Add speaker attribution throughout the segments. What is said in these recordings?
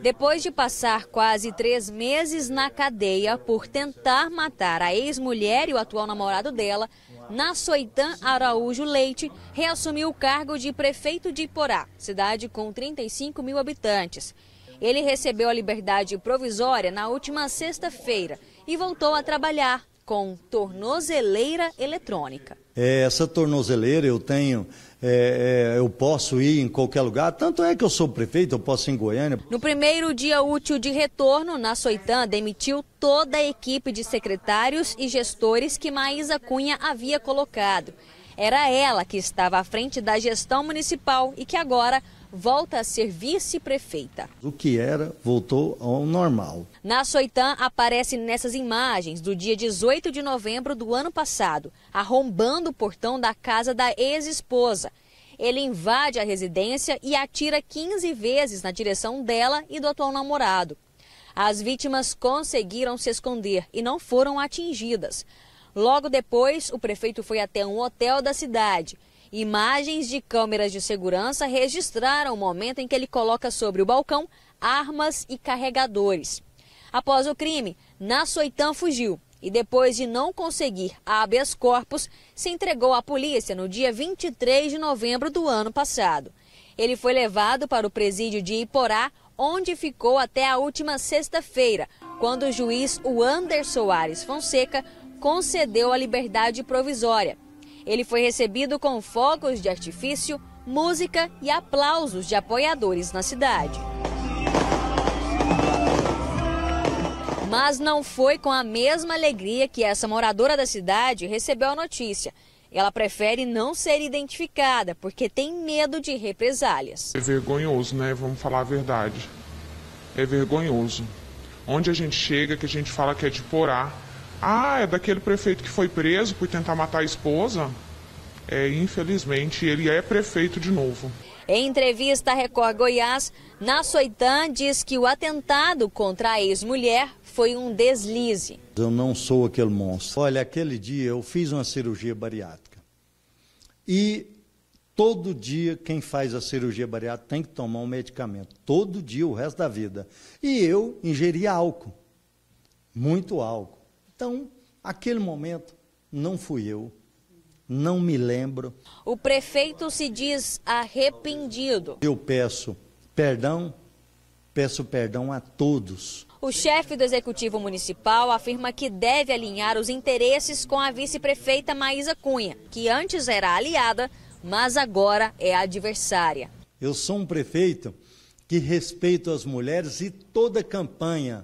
Speaker 1: Depois de passar quase três meses na cadeia por tentar matar a ex-mulher e o atual namorado dela, Nassoitã Araújo Leite reassumiu o cargo de prefeito de Iporá, cidade com 35 mil habitantes. Ele recebeu a liberdade provisória na última sexta-feira e voltou a trabalhar com tornozeleira eletrônica.
Speaker 2: É, essa tornozeleira eu tenho, é, é, eu posso ir em qualquer lugar, tanto é que eu sou prefeito, eu posso ir em Goiânia.
Speaker 1: No primeiro dia útil de retorno, na Soitã, demitiu toda a equipe de secretários e gestores que Maísa Cunha havia colocado. Era ela que estava à frente da gestão municipal e que agora volta a ser vice-prefeita.
Speaker 2: O que era voltou ao normal.
Speaker 1: Na Soitã aparece nessas imagens do dia 18 de novembro do ano passado, arrombando o portão da casa da ex-esposa. Ele invade a residência e atira 15 vezes na direção dela e do atual namorado. As vítimas conseguiram se esconder e não foram atingidas. Logo depois, o prefeito foi até um hotel da cidade. Imagens de câmeras de segurança registraram o momento em que ele coloca sobre o balcão armas e carregadores. Após o crime, Nassoitan fugiu e depois de não conseguir habeas corpus, se entregou à polícia no dia 23 de novembro do ano passado. Ele foi levado para o presídio de Iporá, onde ficou até a última sexta-feira, quando o juiz Wander Soares Fonseca concedeu a liberdade provisória. Ele foi recebido com fogos de artifício, música e aplausos de apoiadores na cidade. Mas não foi com a mesma alegria que essa moradora da cidade recebeu a notícia. Ela prefere não ser identificada porque tem medo de represálias.
Speaker 2: É vergonhoso, né? Vamos falar a verdade. É vergonhoso. Onde a gente chega, que a gente fala que é de porá, ah, é daquele prefeito que foi preso por tentar matar a esposa? É, infelizmente, ele é prefeito de novo.
Speaker 1: Em entrevista à Record Goiás, Nassoitan diz que o atentado contra a ex-mulher foi um deslize.
Speaker 2: Eu não sou aquele monstro. Olha, aquele dia eu fiz uma cirurgia bariátrica. E todo dia quem faz a cirurgia bariátrica tem que tomar um medicamento. Todo dia, o resto da vida. E eu ingeri álcool. Muito álcool. Então, aquele momento, não fui eu, não me lembro.
Speaker 1: O prefeito se diz arrependido.
Speaker 2: Eu peço perdão, peço perdão a todos.
Speaker 1: O chefe do Executivo Municipal afirma que deve alinhar os interesses com a vice-prefeita Maísa Cunha, que antes era aliada, mas agora é adversária.
Speaker 2: Eu sou um prefeito que respeito as mulheres e toda campanha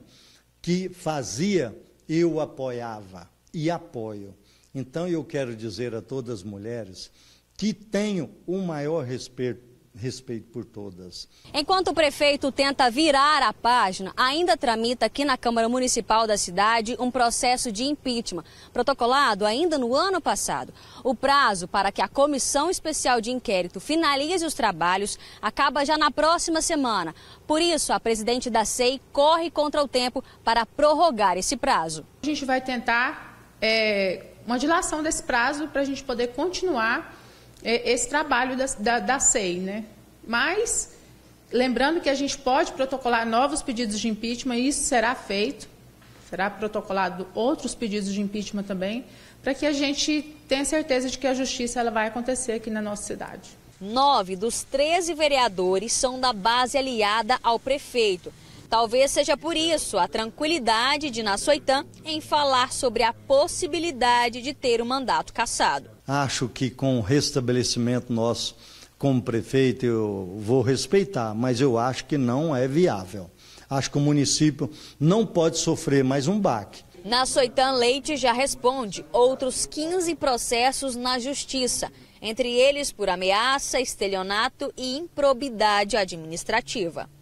Speaker 2: que fazia eu apoiava e apoio. Então eu quero dizer a todas as mulheres que tenho o maior respeito respeito por todas.
Speaker 1: Enquanto o prefeito tenta virar a página, ainda tramita aqui na Câmara Municipal da cidade um processo de impeachment, protocolado ainda no ano passado. O prazo para que a Comissão Especial de Inquérito finalize os trabalhos acaba já na próxima semana. Por isso, a presidente da SEI corre contra o tempo para prorrogar esse prazo. A gente vai tentar é, uma dilação desse prazo para a gente poder continuar é, esse trabalho da, da, da SEI, né? Mas, lembrando que a gente pode protocolar novos pedidos de impeachment, e isso será feito, será protocolado outros pedidos de impeachment também, para que a gente tenha certeza de que a justiça ela vai acontecer aqui na nossa cidade. Nove dos 13 vereadores são da base aliada ao prefeito. Talvez seja por isso a tranquilidade de Nassoitan em falar sobre a possibilidade de ter o mandato cassado.
Speaker 2: Acho que com o restabelecimento nosso como prefeito, eu vou respeitar, mas eu acho que não é viável. Acho que o município não pode sofrer mais um baque.
Speaker 1: Na Soitan Leite já responde outros 15 processos na justiça, entre eles por ameaça, estelionato e improbidade administrativa.